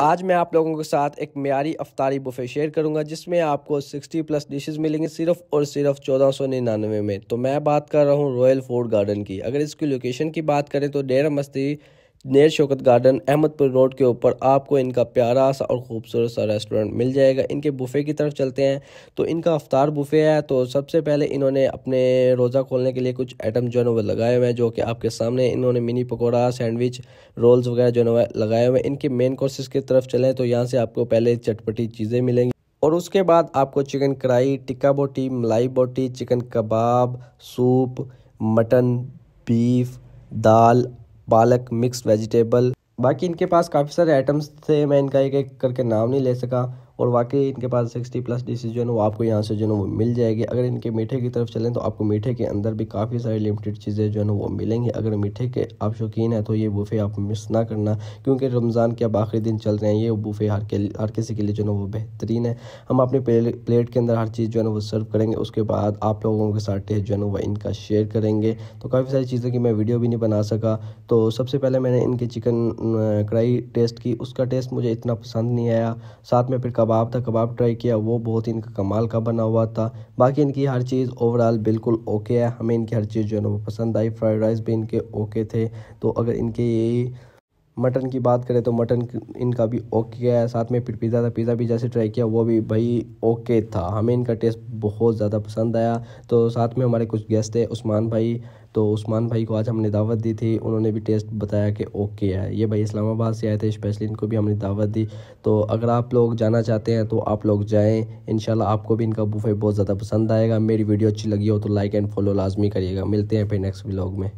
आज मैं आप लोगों के साथ एक मीरी अफ्तारी बुफे शेयर करूंगा जिसमें आपको 60 प्लस डिशेस मिलेंगे सिर्फ और सिर्फ चौदह सौ निन्यानवे में तो मैं बात कर रहा हूं रॉयल फूड गार्डन की अगर इसकी लोकेशन की बात करें तो डेरा मस्ती नेर शौकत गार्डन अहमदपुर रोड के ऊपर आपको इनका प्यारा सा और ख़ूबसूरत सा रेस्टोरेंट मिल जाएगा इनके बुफ़े की तरफ चलते हैं तो इनका अफ्तार बुफ़े है तो सबसे पहले इन्होंने अपने रोज़ा खोलने के लिए कुछ आइटम जो है वो लगाए हुए हैं जो कि आपके सामने इन्होंने मिनी पकौड़ा सैंडविच रोल्स वगैरह जो है लगाए हुए हैं इनके मेन कोर्सेज़ की तरफ चलें तो यहाँ से आपको पहले चटपटी चीज़ें मिलेंगी और उसके बाद आपको चिकन कढ़ाई tikka boti malai boti chicken kabab soup mutton beef dal palak mix vegetable बाकी इनके पास काफ़ी सारे आइटम्स थे मैं इनका एक एक करके नाम नहीं ले सका और वाकई इनके पास सिक्सटी प्लस डिशेज जो है वो आपको यहाँ से जो है वो मिल जाएगी अगर इनके मीठे की तरफ चलें तो आपको मीठे के अंदर भी काफ़ी सारी लिमिटेड चीज़ें जो है वो मिलेंगी अगर मीठे के आप शौकीन हैं तो ये बुफ़े आप मिस ना करना क्योंकि रमज़ान के अब आखिरी दिन चल रहे हैं ये बुफ़े हर के हर किसी के लिए जो है वो बेहतरीन है हम अपने प्लेट के अंदर हर चीज़ जो है वो सर्व करेंगे उसके बाद आप लोगों के साथ टेस्ट जो है वो इनका शेयर करेंगे तो काफ़ी सारी चीज़ों की मैं वीडियो भी नहीं बना सका तो सबसे पहले मैंने इनके चिकन कढ़ाई टेस्ट की उसका टेस्ट मुझे इतना पसंद नहीं आया साथ में फिर कब कबाब था कबाब ट्राई किया वो बहुत ही इनका कमाल का बना हुआ था बाकी इनकी हर चीज़ ओवरऑल बिल्कुल ओके है हमें इनकी हर चीज़ जो है ना वो पसंद आई फ्राइड राइस भी इनके ओके थे तो अगर इनके यही मटन की बात करें तो मटन इनका भी ओके है साथ में फिर पिज़्ज़ा था पिज़्ज़ा भी जैसे ट्राई किया वो भी भाई ओके था हमें इनका टेस्ट बहुत ज़्यादा पसंद आया तो साथ में हमारे कुछ गेस्ट थे उस्मान भाई तो उस्मान भाई को आज हमने दावत दी थी उन्होंने भी टेस्ट बताया कि ओके है ये भाई इस्लामाबाद से आए थे स्पेशली इनको भी हमने दावत दी तो अगर आप लोग जाना चाहते हैं तो आप लोग जाएँ इन आपको भी इनका बुफे बहुत ज़्यादा पसंद आएगा मेरी वीडियो अच्छी लगी हो तो लाइक एंड फॉलो लाजमी करिएगा मिलते हैं फिर नेक्स्ट ब्लॉग में